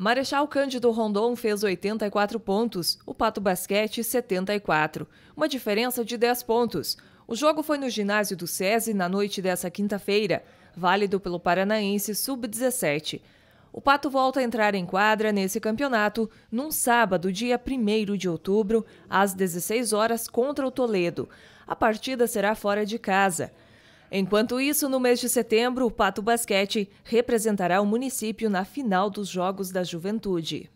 Marechal Cândido Rondon fez 84 pontos, o Pato Basquete 74, uma diferença de 10 pontos. O jogo foi no ginásio do SESI na noite dessa quinta-feira, válido pelo Paranaense Sub-17. O Pato volta a entrar em quadra nesse campeonato num sábado, dia 1 de outubro, às 16 horas contra o Toledo. A partida será fora de casa. Enquanto isso, no mês de setembro, o Pato Basquete representará o município na final dos Jogos da Juventude.